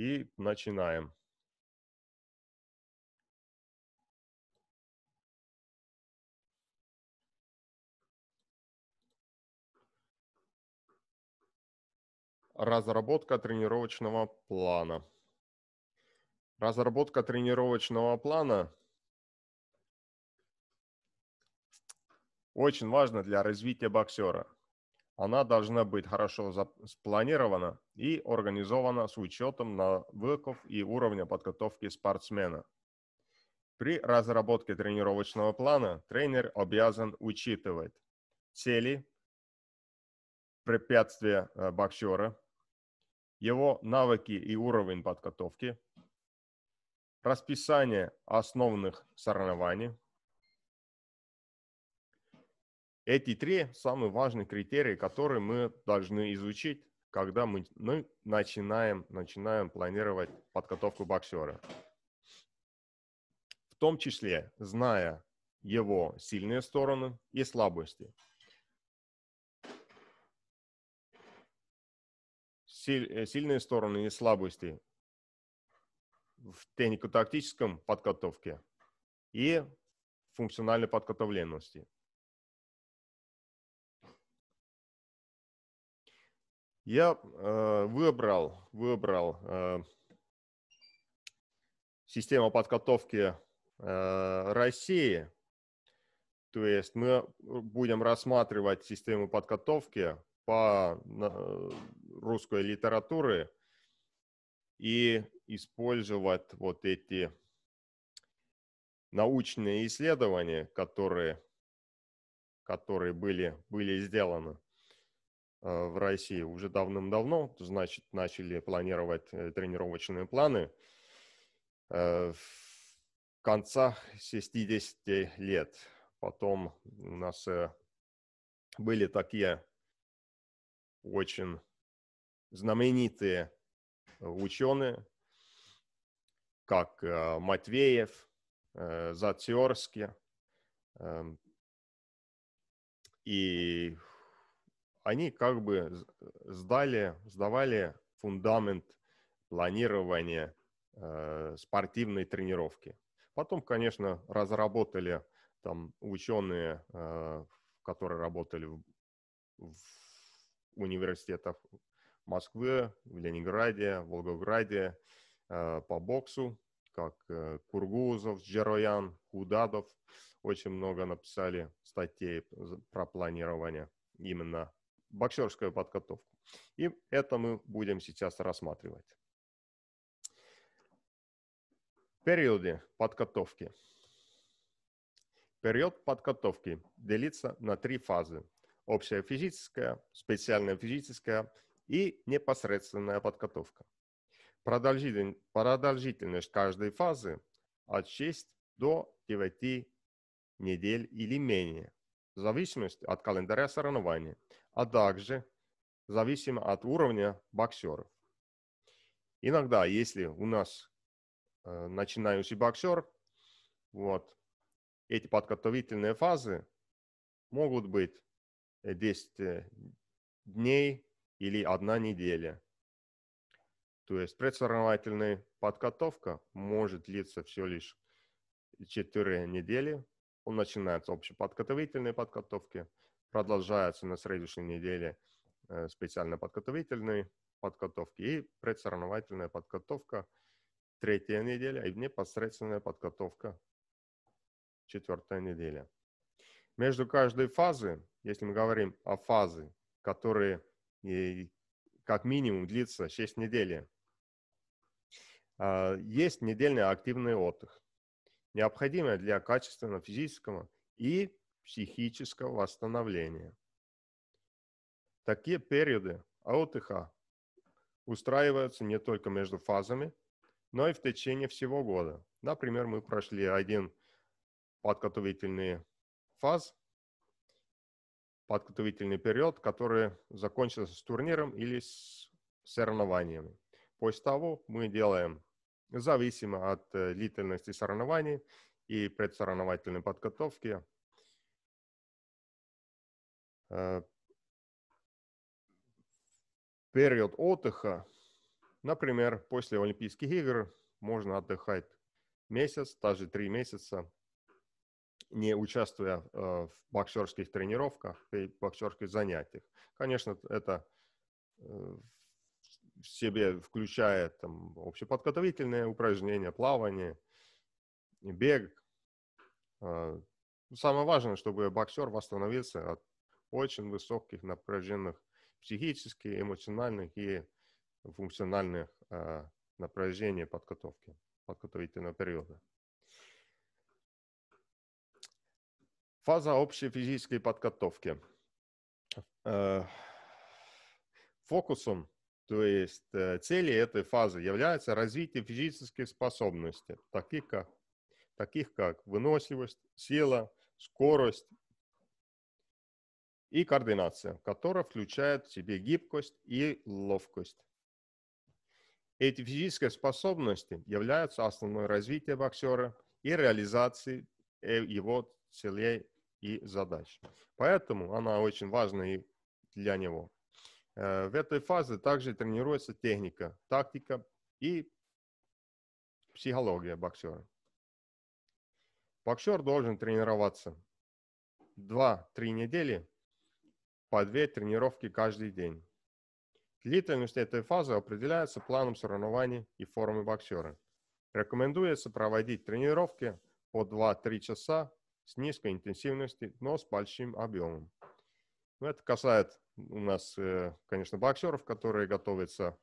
и начинаем. Разработка тренировочного плана. Разработка тренировочного плана очень важна для развития боксера – она должна быть хорошо спланирована и организована с учетом навыков и уровня подготовки спортсмена. При разработке тренировочного плана тренер обязан учитывать цели, препятствия э, боксера, его навыки и уровень подготовки, расписание основных соревнований, эти три самые важные критерии, которые мы должны изучить, когда мы, мы начинаем, начинаем планировать подготовку боксера. В том числе, зная его сильные стороны и слабости. Э, сильные стороны и слабости в технико-тактическом подготовке и функциональной подготовленности – Я э, выбрал, выбрал э, систему подготовки э, России. То есть мы будем рассматривать систему подготовки по э, русской литературе и использовать вот эти научные исследования, которые, которые были, были сделаны. Э, в России уже давным-давно, значит, начали планировать э, тренировочные планы э, в конца 60 лет. Потом у нас были такие очень знаменитые ученые, как Матвеев, Затерский эм, и они как бы э, сдали, сдавали фундамент планирования э, спортивной тренировки. Потом, конечно, разработали там ученые, э, которые работали в, в университетах Москвы, в Ленинграде, в Волгограде э, по боксу, как э, Кургузов, Джероян, Кудадов, Очень много написали статей про планирование именно боксерскую подготовку. И это мы будем сейчас рассматривать. Периоды подготовки. Период подготовки делится на три фазы. Общая физическая, специальная физическая и непосредственная подготовка. Продолжительность каждой фазы от 6 до 9 недель или менее зависимость от календаря соревнований, а также зависимо от уровня боксеров. Иногда, если у нас э, начинающий боксер, вот, эти подготовительные фазы могут быть 10 э, э, дней или одна неделя. То есть предсоревновательная подготовка может длиться всего лишь 4 недели, он начинается общеподготовительные подготовки, продолжаются на следующей неделе э, специально подготовительные подготовки и предсоревновательная подготовка третья неделя и непосредственная подготовка четвертая неделя. Между каждой фазы, если мы говорим о фазе, которые э, как минимум длится 6 недель, э, есть недельный активный отдых необходимое для качественного физического и психического восстановления. Такие периоды отдыха устраиваются не только между фазами, но и в течение всего года. Например, мы прошли один подготовительный фаз, подготовительный период, который закончился с турниром или с соревнованиями. После того мы делаем зависимо от э, длительности соревнований и предсоревновательной подготовки. Э, период отдыха, например, после Олимпийских игр можно отдыхать месяц, даже три месяца, не участвуя э, в боксерских тренировках и боксерских занятиях. Конечно, это в себе включает там, общеподготовительные упражнения, плавание, бег. А, ну, самое важное, чтобы боксер восстановился от очень высоких напряженных психических, эмоциональных и функциональных а, напряжений подготовки, подготовительного периода. Фаза общей физической подготовки. А, фокусом то есть э, цели этой фазы являются развитие физических способностей, таких как, таких как выносливость, сила, скорость и координация, которая включает в себе гибкость и ловкость. Эти физические способности являются основной развитием боксера и реализацией э, его целей и задач. Поэтому она очень важна и для него. Э, в этой фазе также тренируется техника, тактика и психология боксера. Боксер должен тренироваться 2-3 недели по 2 тренировки каждый день. Длительность этой фазы определяется планом соревнований и формы боксера. Рекомендуется проводить тренировки по 2-3 часа с низкой интенсивностью, но с большим объемом. Это касается у нас, э, конечно, боксеров, которые готовятся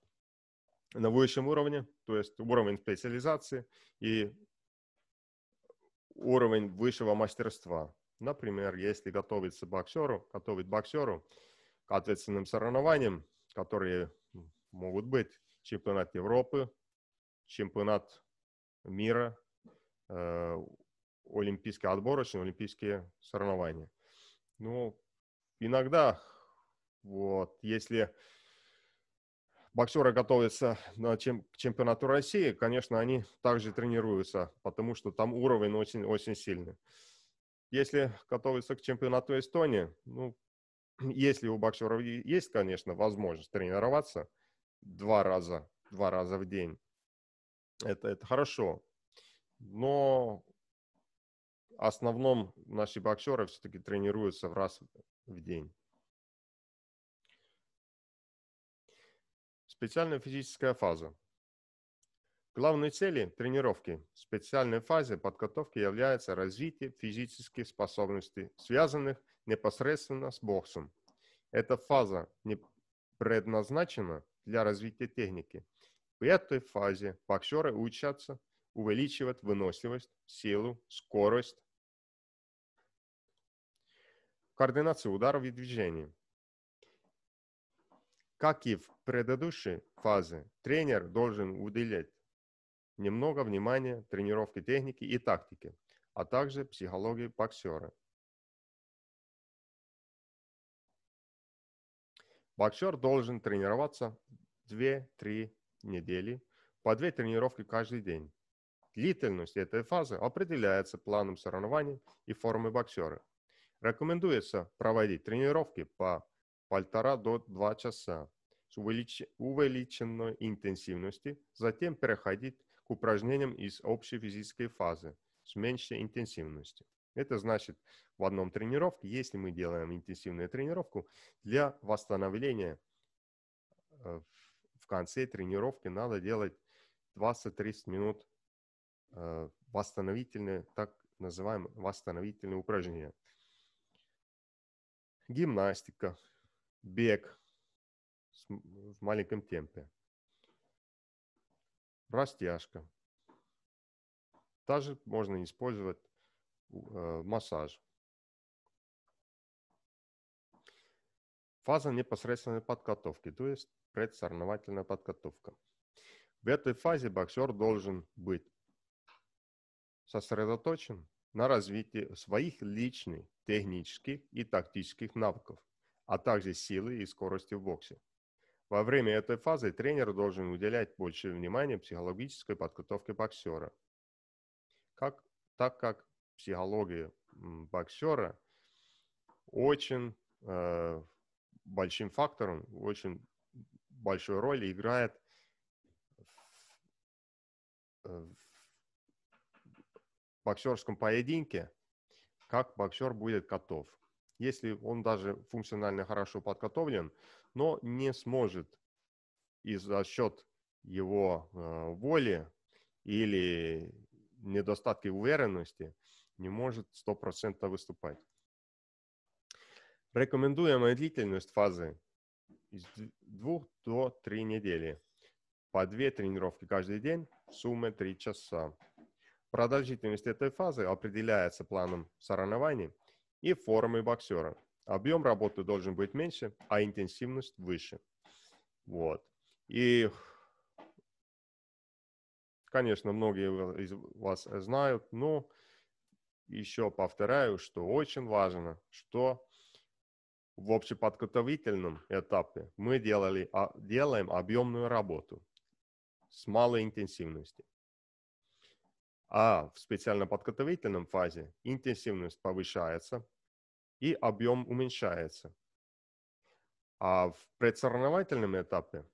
на высшем уровне, то есть уровень специализации и уровень высшего мастерства. Например, если готовиться боксеру, готовить боксеру к ответственным соревнованиям, которые могут быть чемпионат Европы, чемпионат мира, э, олимпийские отборочные, олимпийские соревнования. Ну, иногда вот. Если боксеры готовятся на чем, к чемпионату России, конечно, они также тренируются, потому что там уровень очень, очень сильный. Если готовятся к чемпионату Эстонии, ну, если у боксеров есть, конечно, возможность тренироваться два раза, два раза в день, это, это хорошо. Но в основном наши боксеры все-таки тренируются в раз в день. Специальная физическая фаза. Главной целью тренировки в специальной фазе подготовки является развитие физических способностей, связанных непосредственно с боксом. Эта фаза не предназначена для развития техники. В этой фазе боксеры учатся увеличивать выносливость, силу, скорость, координацию ударов и движений. Как и в предыдущей фазе, тренер должен уделять немного внимания тренировке техники и тактики, а также психологии боксера. Боксер должен тренироваться 2-3 недели, по 2 тренировки каждый день. Длительность этой фазы определяется планом соревнований и формы боксера. Рекомендуется проводить тренировки по полтора до два часа с увелич... увеличенной интенсивности, затем переходить к упражнениям из общей физической фазы с меньшей интенсивностью. Это значит, в одном тренировке, если мы делаем интенсивную тренировку, для восстановления э, в конце тренировки надо делать 20-30 минут э, восстановительные, так называемые восстановительные упражнения. Гимнастика, бег в маленьком темпе, растяжка. Также можно использовать э, массаж. Фаза непосредственной подготовки, то есть предсоревновательная подготовка. В этой фазе боксер должен быть сосредоточен на развитии своих личных технических и тактических навыков, а также силы и скорости в боксе. Во время этой фазы тренер должен уделять больше внимания психологической подготовке боксера, как, так как психология боксера очень э, большим фактором, очень большой роль играет в э, боксерском поединке, как боксер будет готов – если он даже функционально хорошо подготовлен, но не сможет из за счет его э, воли или недостатки уверенности не может 100% выступать. Рекомендуемая длительность фазы из 2 до 3 недели. По 2 тренировки каждый день, в сумме 3 часа. Продолжительность этой фазы определяется планом соревнований – и формы боксера. Объем работы должен быть меньше, а интенсивность выше. Вот. И, конечно, многие из вас знают, но еще повторяю, что очень важно, что в общеподготовительном этапе мы делали, а, делаем объемную работу с малой интенсивностью а в специально-подготовительном фазе интенсивность повышается и объем уменьшается. А в предсоревновательном этапе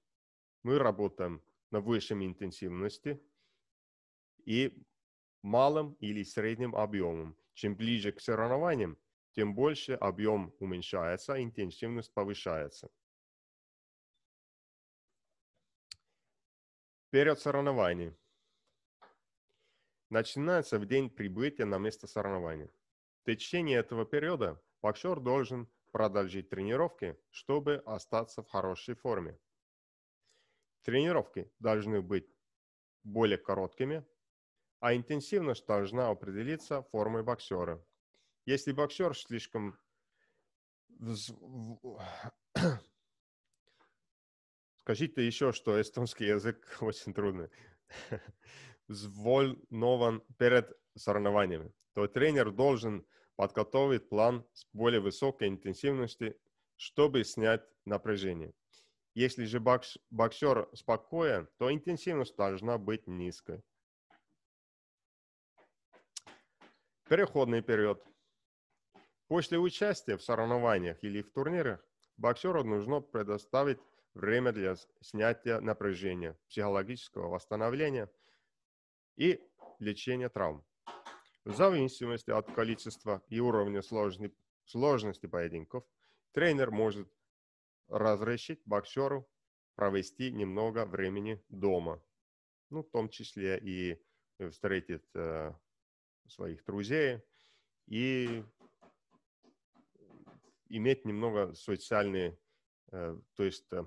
мы работаем на высшем интенсивности и малым или средним объемом. Чем ближе к соревнованиям, тем больше объем уменьшается, интенсивность повышается. Перед соревнований – начинается в день прибытия на место соревнований. В течение этого периода боксер должен продолжить тренировки, чтобы остаться в хорошей форме. Тренировки должны быть более короткими, а интенсивность должна определиться формой боксера. Если боксер слишком Скажите еще, что эстонский язык очень трудный взволнован перед соревнованиями, то тренер должен подготовить план с более высокой интенсивностью, чтобы снять напряжение. Если же бокс, боксер спокоен, то интенсивность должна быть низкой. Переходный период. После участия в соревнованиях или в турнирах боксеру нужно предоставить время для снятия напряжения, психологического восстановления – и лечение травм. В зависимости от количества и уровня сложности, сложности поединков, тренер может разрешить боксеру провести немного времени дома, ну, в том числе и встретить э, своих друзей и иметь немного социальные, э, то есть э,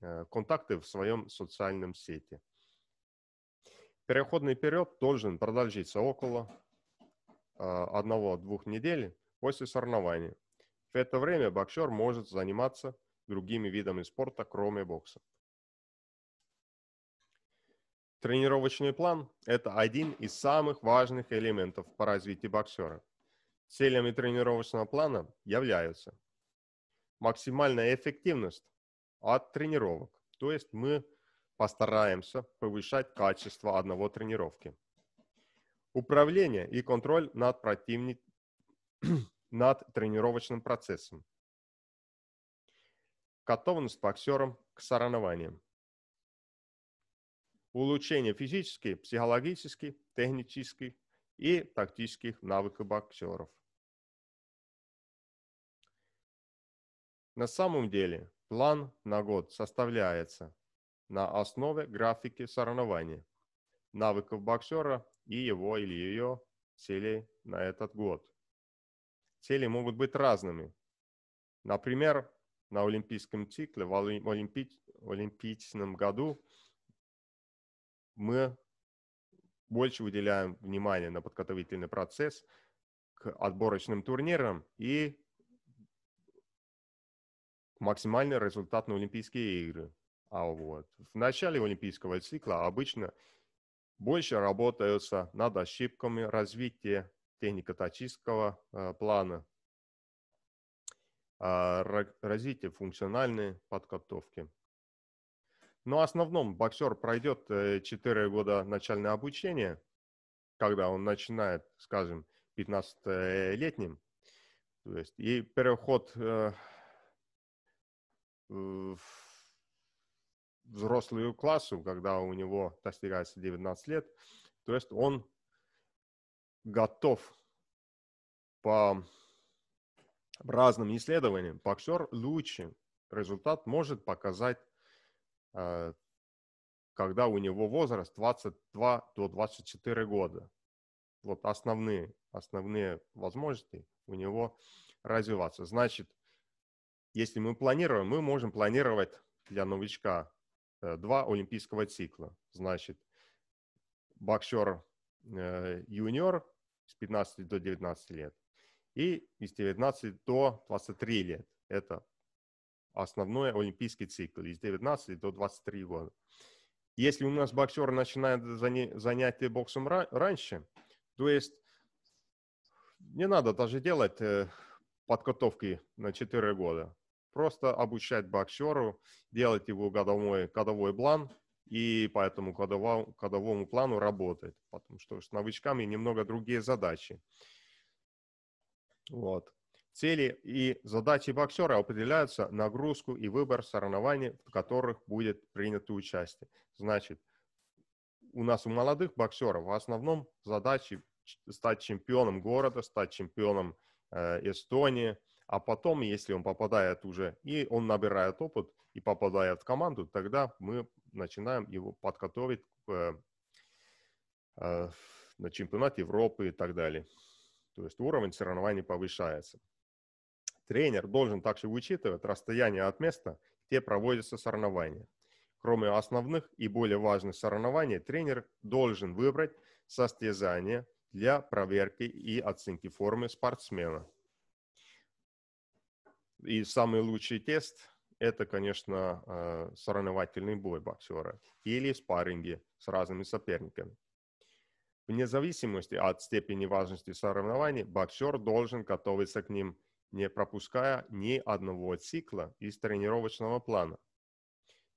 э контакты в своем социальном сети. Переходный период должен продолжиться около э, одного-двух недель после соревнований. В это время боксер может заниматься другими видами спорта, кроме бокса. Тренировочный план – это один из самых важных элементов по развитию боксера. Целями тренировочного плана являются максимальная эффективность от тренировок, то есть мы постараемся повышать качество одного тренировки. Управление и контроль над, противни... над тренировочным процессом. Готовность боксером к соревнованиям. Улучшение физических, психологических, технических и тактических навыков боксеров. На самом деле план на год составляется на основе графики соревнований, навыков боксера и его или ее целей на этот год. Цели могут быть разными. Например, на олимпийском цикле, в олимпи... олимпийском году мы больше выделяем внимание на подготовительный процесс к отборочным турнирам и максимальный результат на Олимпийские игры – а Вот. В начале олимпийского цикла обычно больше работаются над ошибками развития технико-тактического э, плана, э, а, развития функциональной подготовки. Но в основном боксер пройдет э, 4 года начальное обучение, когда он начинает, скажем, 15-летним. То есть и переход э, в взрослую классу, когда у него достигается 19 лет, то есть он готов по разным исследованиям, боксер лучше результат может показать, э, когда у него возраст 22 до 24 года. Вот основные, основные возможности у него развиваться. Значит, если мы планируем, мы можем планировать для новичка Э, два олимпийского цикла. Значит, боксер э, юниор с 15 до 19 лет и из 19 до 23 лет. Это основной олимпийский цикл из 19 до 23 года. Если у нас боксер начинает занятие боксом раньше, то есть не надо даже делать э, подготовки на 4 года просто обучать боксеру, делать его годовой, годовой план, и по этому годовому, годовому плану работать, потому что с новичками немного другие задачи. Вот. Цели и задачи боксера определяются нагрузку и выбор соревнований, в которых будет принято участие. Значит, у нас у молодых боксеров в основном задачи стать чемпионом города, стать чемпионом э, Эстонии – а потом, если он попадает уже, и он набирает опыт и попадает в команду, тогда мы начинаем его подготовить э, э, на чемпионат Европы и так далее. То есть уровень соревнований повышается. Тренер должен также учитывать расстояние от места, где проводятся соревнования. Кроме основных и более важных соревнований, тренер должен выбрать состязание для проверки и оценки формы спортсмена – и самый лучший тест – это, конечно, э, соревновательный бой боксера или спарринги с разными соперниками. Вне зависимости от степени важности соревнований, боксер должен готовиться к ним, не пропуская ни одного цикла из тренировочного плана.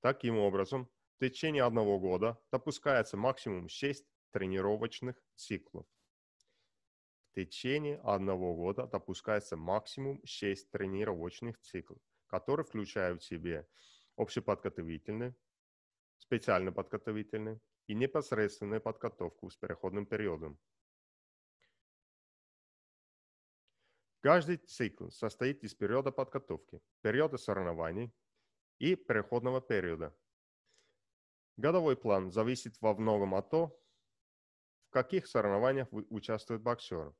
Таким образом, в течение одного года допускается максимум 6 тренировочных циклов течение одного года допускается максимум 6 тренировочных циклов, которые включают в себе общеподготовительные, специально подготовительные и непосредственную подготовку с переходным периодом. Каждый цикл состоит из периода подготовки, периода соревнований и переходного периода. Годовой план зависит во многом от того, в каких соревнованиях участвует боксер,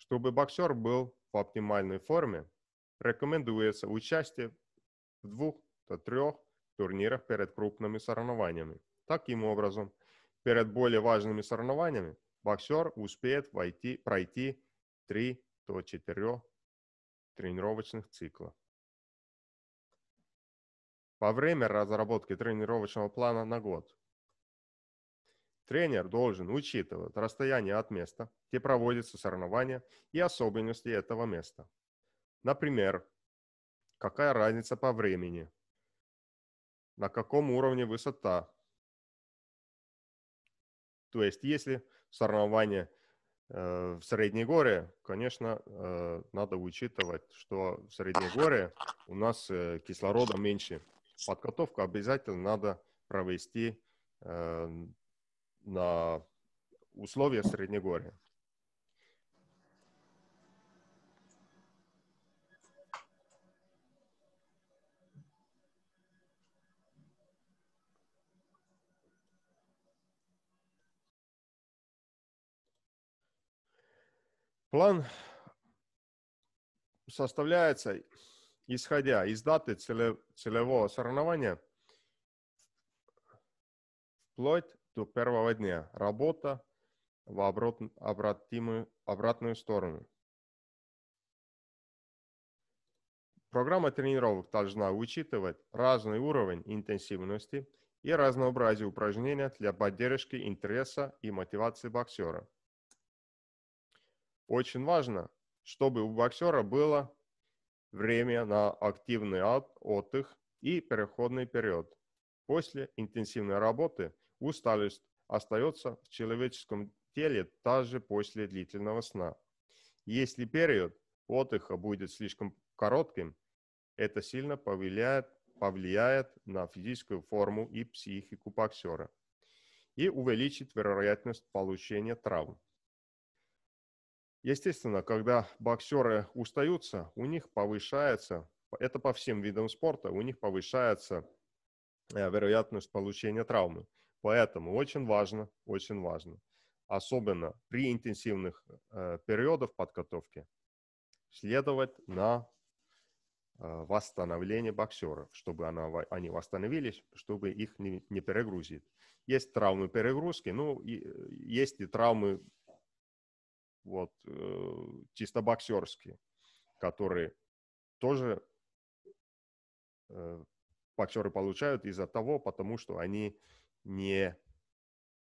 чтобы боксер был в оптимальной форме, рекомендуется участие в двух до трех турнирах перед крупными соревнованиями. Таким образом, перед более важными соревнованиями боксер успеет войти, пройти 3 до 4 тренировочных цикла. Во время разработки тренировочного плана на год Тренер должен учитывать расстояние от места, где проводятся соревнования, и особенности этого места. Например, какая разница по времени, на каком уровне высота. То есть, если соревнования э, в Средней горе, конечно, э, надо учитывать, что в Средней горе у нас э, кислорода меньше. Подготовку обязательно надо провести на условия Среднегорья. План составляется исходя из даты целевого соревнования вплоть до первого дня. Работа в обрат, обратимую, обратную сторону. Программа тренировок должна учитывать разный уровень интенсивности и разнообразие упражнений для поддержки интереса и мотивации боксера. Очень важно, чтобы у боксера было время на активный отдых и переходный период. После интенсивной работы усталость остается в человеческом теле даже после длительного сна. Если период отдыха будет слишком коротким, это сильно повлияет, повлияет на физическую форму и психику боксера и увеличит вероятность получения травм. Естественно, когда боксеры устаются, у них повышается, это по всем видам спорта, у них повышается э, вероятность получения травмы. Поэтому очень важно, очень важно, особенно при интенсивных э, периодах подготовки, следовать на э, восстановление боксеров, чтобы она, они восстановились, чтобы их не, не перегрузить. Есть травмы перегрузки, ну, и, э, есть и травмы вот, э, чисто боксерские, которые тоже э, боксеры получают из-за того, потому что они не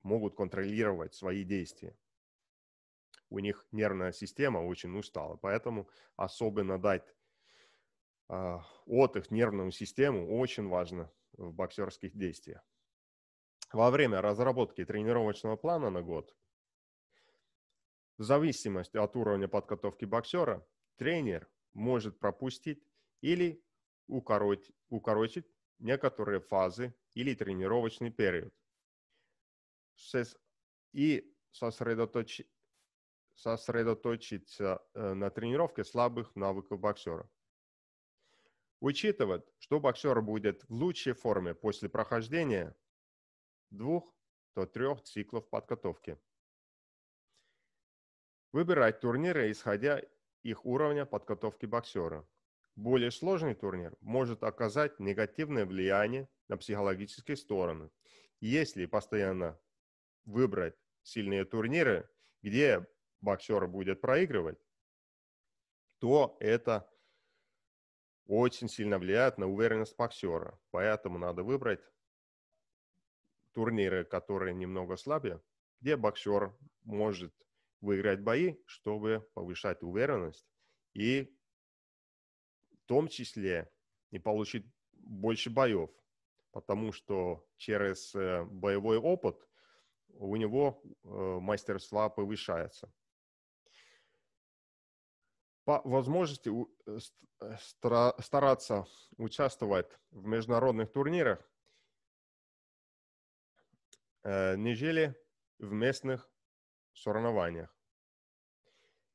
могут контролировать свои действия. У них нервная система очень устала, поэтому особенно дать э, отдых нервную систему очень важно в боксерских действиях. Во время разработки тренировочного плана на год, в зависимости от уровня подготовки боксера, тренер может пропустить или укоротить, укоротить некоторые фазы или тренировочный период. И сосредоточ... сосредоточиться э, на тренировке слабых навыков боксера. Учитывать, что боксер будет в лучшей форме после прохождения двух до трех циклов подготовки. Выбирать турниры, исходя их уровня подготовки боксера более сложный турнир может оказать негативное влияние на психологические стороны. Если постоянно выбрать сильные турниры, где боксер будет проигрывать, то это очень сильно влияет на уверенность боксера. Поэтому надо выбрать турниры, которые немного слабее, где боксер может выиграть бои, чтобы повышать уверенность и том числе и получить больше боев, потому что через э, боевой опыт у него э, мастерство повышается. По возможности э, стараться участвовать в международных турнирах, нежели в местных соревнованиях.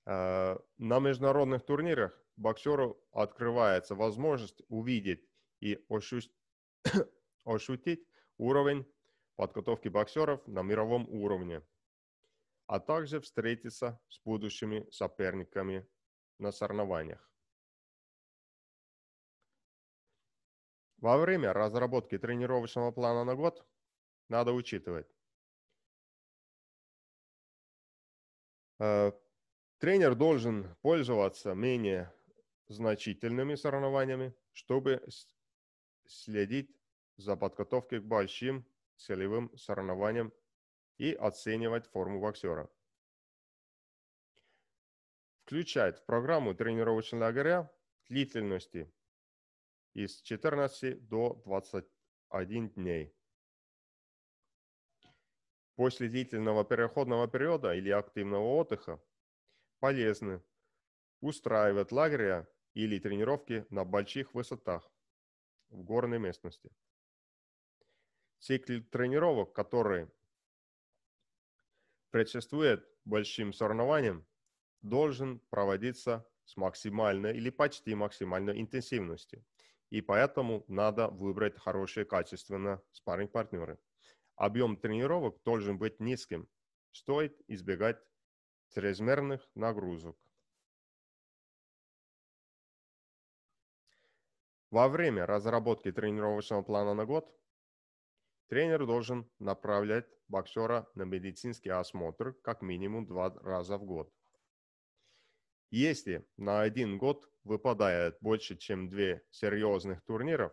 На международных турнирах боксеру открывается возможность увидеть и ощутить уровень подготовки боксеров на мировом уровне, а также встретиться с будущими соперниками на соревнованиях. Во время разработки тренировочного плана на год надо учитывать. Э, тренер должен пользоваться менее значительными соревнованиями, чтобы следить за подготовкой к большим целевым соревнованиям и оценивать форму боксера. Включает в программу тренировочного лагеря длительности из 14 до 21 дней. После длительного переходного периода или активного отдыха полезны устраивать лагеря или тренировки на больших высотах в горной местности. Цикл тренировок, который предшествует большим соревнованиям, должен проводиться с максимальной или почти максимальной интенсивностью. И поэтому надо выбрать хорошие качественно спарринг-партнеры. Объем тренировок должен быть низким. Стоит избегать чрезмерных нагрузок. Во время разработки тренировочного плана на год тренер должен направлять боксера на медицинский осмотр как минимум два раза в год. Если на один год выпадает больше, чем две серьезных турниров,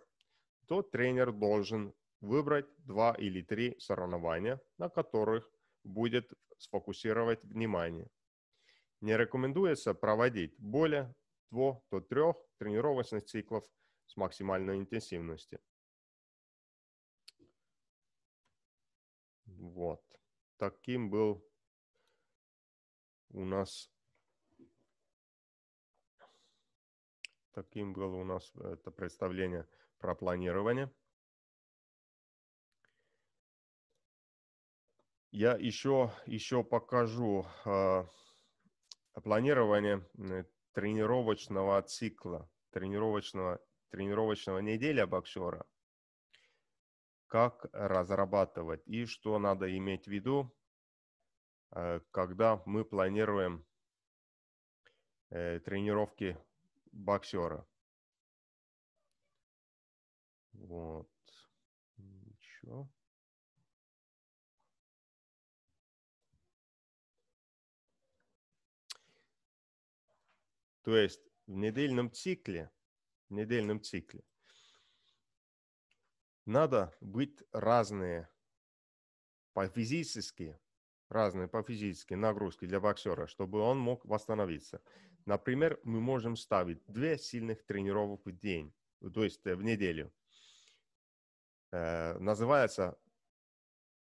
то тренер должен выбрать два или три соревнования, на которых будет сфокусировать внимание. Не рекомендуется проводить более двух до трех тренировочных циклов с максимальной интенсивности. Вот. Таким был у нас таким было у нас э, это представление про планирование. Я еще, еще покажу э, планирование э, тренировочного цикла, тренировочного тренировочного неделя боксера, как разрабатывать и что надо иметь в виду, э, когда мы планируем э, тренировки боксера. Вот. Ничего. То есть в недельном цикле недельном цикле. Надо быть разные по физически, разные по физически нагрузки для боксера, чтобы он мог восстановиться. Например, мы можем ставить две сильных тренировок в день, то есть э, в неделю. Э, называется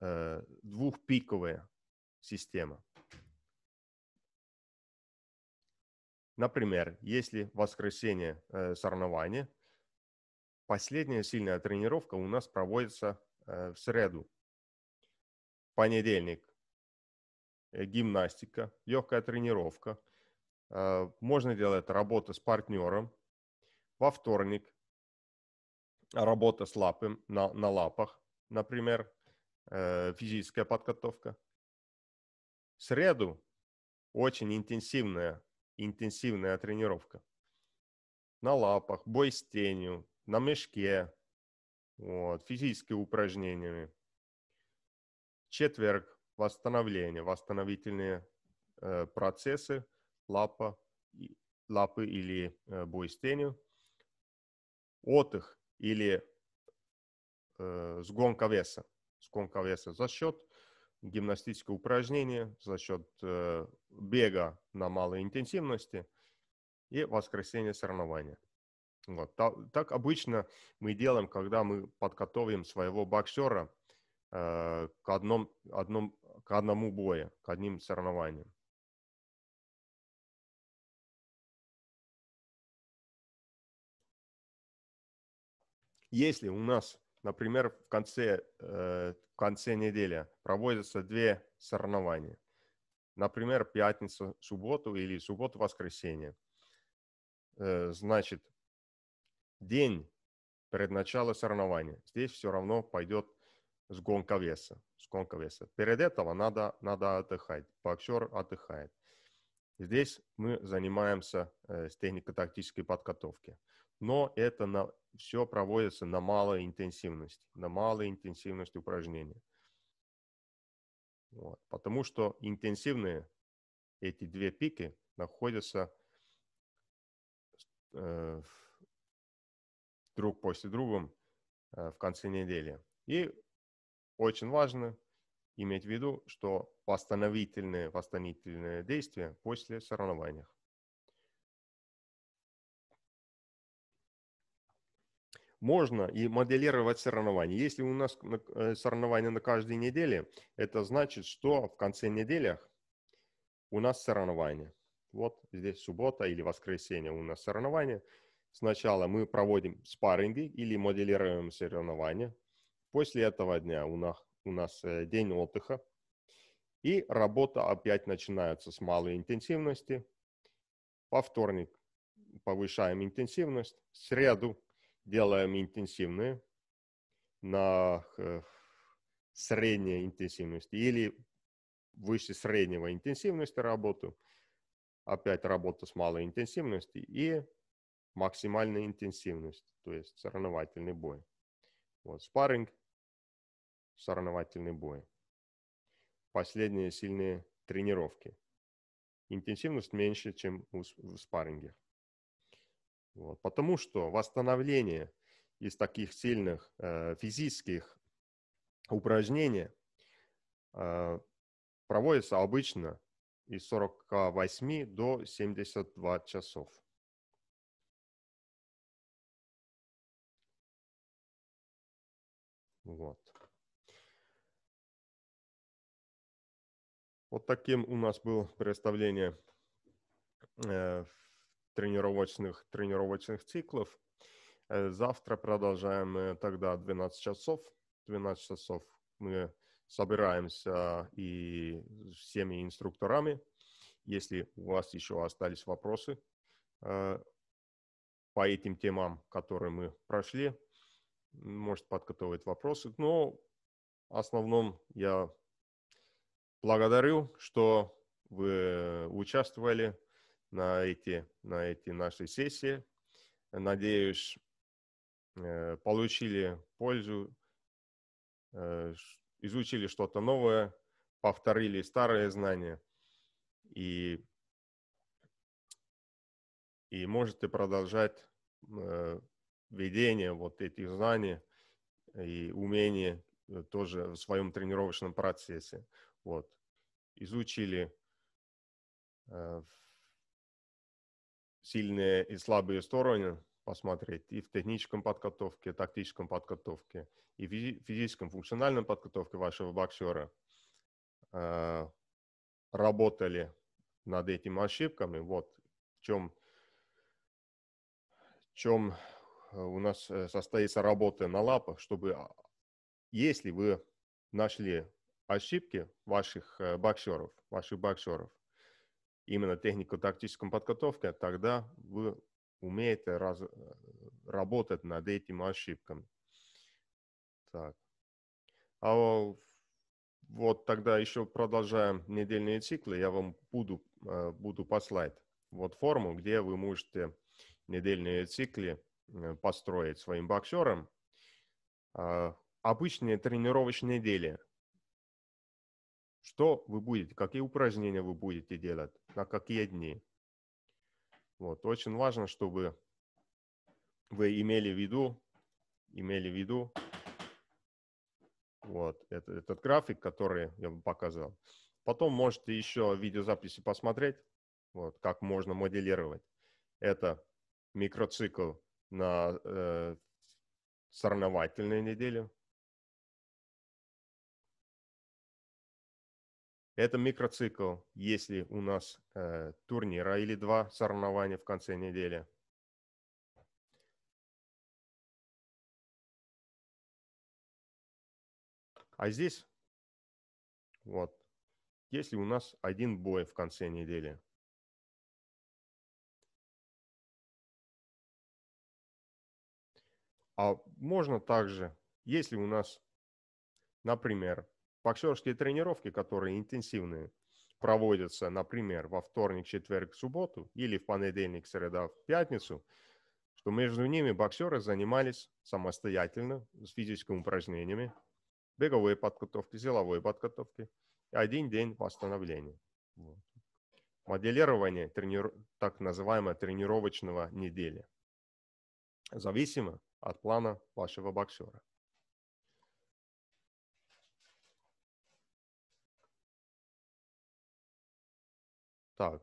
э, двухпиковая система. Например, если в воскресенье э, соревнования, последняя сильная тренировка у нас проводится э, в среду. В понедельник э, гимнастика, легкая тренировка. Можно делать работу с партнером. Во вторник работа с лапой на, на лапах, например, физическая подготовка. В среду очень интенсивная интенсивная тренировка. На лапах, бой с тенью, на мешке, вот, физические упражнениями. Четверг – восстановление, восстановительные э, процессы, лапа, и, лапы или э, бой с тенью. Отдых или э, сгонка веса. Сгонка веса за счет гимнастическое упражнение за счет э, бега на малой интенсивности и воскресенье соревнования. Вот. Так, так обычно мы делаем, когда мы подготовим своего боксера э, к, одном, одном, к одному бою, к одним соревнованиям. Если у нас Например, в конце, э, в конце недели проводятся две соревнования. Например, пятницу, субботу или субботу-воскресенье. Э, значит, день перед началом соревнования. Здесь все равно пойдет с гонка веса. с гонка веса. Перед этого надо, надо отдыхать. Боксер отдыхает. Здесь мы занимаемся э, с технико-тактической подготовки но это на, все проводится на малой интенсивности, на малой интенсивности упражнения. Вот. Потому что интенсивные эти две пики находятся э, друг после друга э, в конце недели. И очень важно иметь в виду, что восстановительные, восстановительные действия после соревнований. можно и моделировать соревнования. Если у нас э, соревнования на каждой неделе, это значит, что в конце недели у нас соревнования. Вот здесь суббота или воскресенье у нас соревнования. Сначала мы проводим спарринги или моделируем соревнования. После этого дня у нас, у нас э, день отдыха. И работа опять начинается с малой интенсивности. По вторник повышаем интенсивность. В среду делаем интенсивные на э, средней интенсивности или выше среднего интенсивности работу, опять работа с малой интенсивностью и максимальная интенсивность, то есть соревновательный бой. Вот спарринг, соревновательный бой. Последние сильные тренировки. Интенсивность меньше, чем в спарринге. Вот, потому что восстановление из таких сильных э, физических упражнений э, проводится обычно из 48 до 72 часов. Вот. Вот таким у нас было представление э, тренировочных, тренировочных циклов. Э, завтра продолжаем э, тогда 12 часов. 12 часов мы собираемся и всеми инструкторами. Если у вас еще остались вопросы э, по этим темам, которые мы прошли, может подготовить вопросы. Но в основном я благодарю, что вы участвовали на эти, на эти наши сессии. Надеюсь, э, получили пользу, э, изучили что-то новое, повторили старые знания и, и можете продолжать э, ведение вот этих знаний и умений тоже в своем тренировочном процессе. Вот. Изучили в сильные и слабые стороны посмотреть и в техническом подготовке, тактическом подготовке, и в физическом, функциональном подготовке вашего боксера э, работали над этими ошибками. Вот в чем, в чем э, у нас э, состоится работа на лапах, чтобы а, если вы нашли ошибки ваших э, боксеров, ваших боксеров, именно технико-тактической подготовке, а тогда вы умеете раз, э, работать над этими ошибками. Так. А вот тогда еще продолжаем недельные циклы. Я вам буду, э, буду послать вот форму, где вы можете недельные циклы э, построить своим боксером. А, обычные тренировочные недели – что вы будете, какие упражнения вы будете делать, на какие дни. Вот. Очень важно, чтобы вы имели в виду, имели в виду вот это, этот график, который я вам показал. Потом можете еще видеозаписи посмотреть, вот, как можно моделировать. Это микроцикл на э, соревновательной неделе, Это микроцикл, если у нас э, турнира или два соревнования в конце недели. А здесь, вот, если у нас один бой в конце недели. А можно также, если у нас, например, боксерские тренировки, которые интенсивные, проводятся, например, во вторник, четверг, субботу или в понедельник, среда, в пятницу, что между ними боксеры занимались самостоятельно с физическими упражнениями, беговые подготовки, силовой подготовки, один день восстановления. Вот. Моделирование трени... так называемого тренировочного недели зависимо от плана вашего боксера. Так.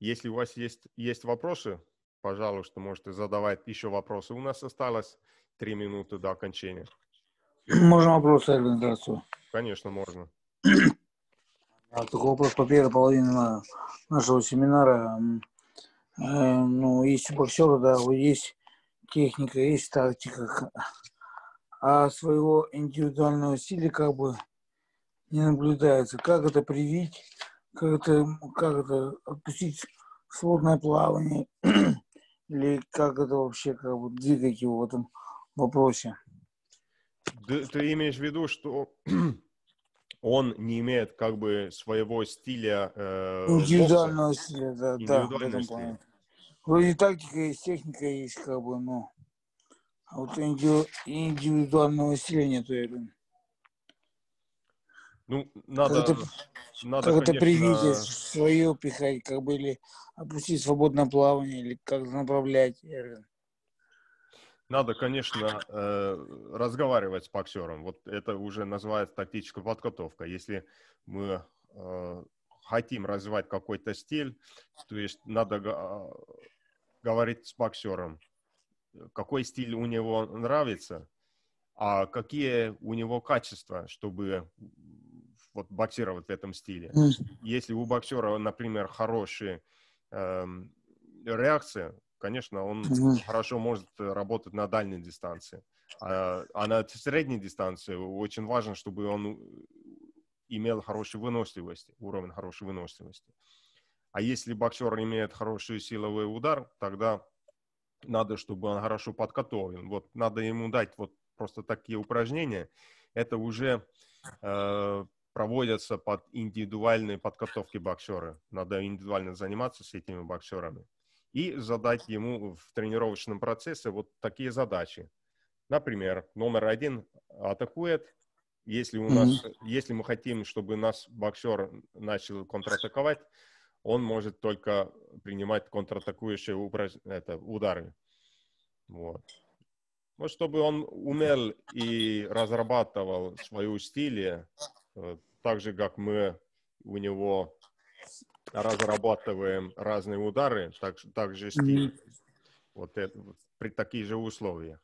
Если у вас есть, есть вопросы, пожалуйста, можете задавать еще вопросы. У нас осталось три минуты до окончания. Можно вопрос, Эльвин, здравствуй. Конечно, можно. А Такой вопрос по первой половине нашего семинара. Э, ну, есть у боксера, да, есть техника, есть тактика. А своего индивидуального стиля как бы не наблюдается. Как это привить как это, как это, отпустить свободное плавание, или как это вообще, как бы двигать его в этом вопросе? Ты, ты имеешь в виду, что он не имеет как бы своего стиля... Э, Индивидуального бокса. стиля, да, Индивидуального да, стиля. Вроде тактика есть, техника есть, как бы, но... А вот индивидуального стиля нету, я думаю. Ну, надо... как ты, надо, когда конечно... привитие свое пихать, как бы, или опустить свободное плавание, или как направлять. Э. Надо, конечно, э, разговаривать с боксером. Вот это уже называется тактическая подготовка. Если мы э, хотим развивать какой-то стиль, то есть надо га- э, говорить с боксером, какой стиль у него нравится, а какие у него качества, чтобы вот боксировать в этом стиле. Если у боксера, например, хорошие э, реакции, конечно, он mm хорошо может работать на дальней дистанции. А, а на средней дистанции очень важно, чтобы он э, имел хорошую выносливость, уровень хорошей выносливости. А если боксер имеет хороший силовой удар, тогда надо, чтобы он хорошо подготовлен. Вот надо ему дать вот просто такие упражнения. Это уже э, проводятся под индивидуальные подготовки боксера. Надо индивидуально заниматься с этими боксерами и задать ему в тренировочном процессе вот такие задачи. Например, номер один атакует. Если, у mm-hmm. нас, если мы хотим, чтобы нас боксер начал контратаковать, он может только принимать контратакующие упраж... это, удары. Вот. Ну, чтобы он умел и разрабатывал свою стиль, так же, как мы у него разрабатываем разные удары, так, так же стиль. Mm-hmm. Вот это, при таких же условиях.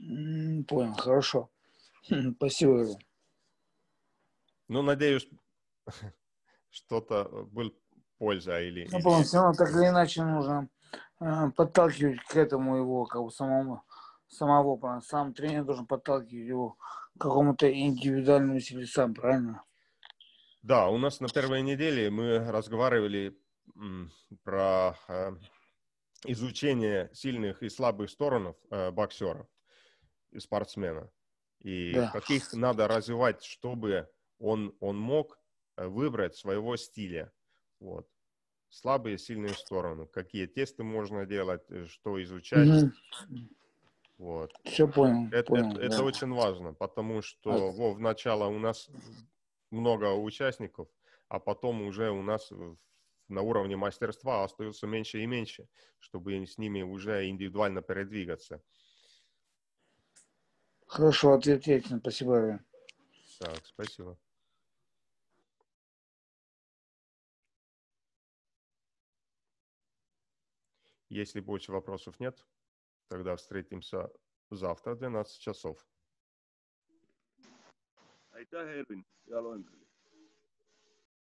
Mm, понял, хорошо. Хм, спасибо. Ну, надеюсь, что-то э, был польза или... Ну, по все равно так или иначе нужно э, подталкивать к этому его, как бы самому, самого, сам тренер должен подталкивать его какому-то индивидуальным сельцам, правильно? Да, у нас на первой неделе мы разговаривали про э, изучение сильных и слабых сторон э, боксера и спортсмена. И да. каких надо развивать, чтобы он, он мог э, выбрать своего стиля. Вот. Слабые и сильные стороны. Какие тесты можно делать, что изучать. mm вот. Все понял. Это, понял, это, да. это очень важно, потому что а во, в начало у нас много участников, а потом уже у нас на уровне мастерства остается меньше и меньше, чтобы с ними уже индивидуально передвигаться. Хорошо, ответ ясен. Спасибо. Так, спасибо. Если больше вопросов нет, Тогда встретимся завтра в 12 часов. Aitäh, Ervin! Ja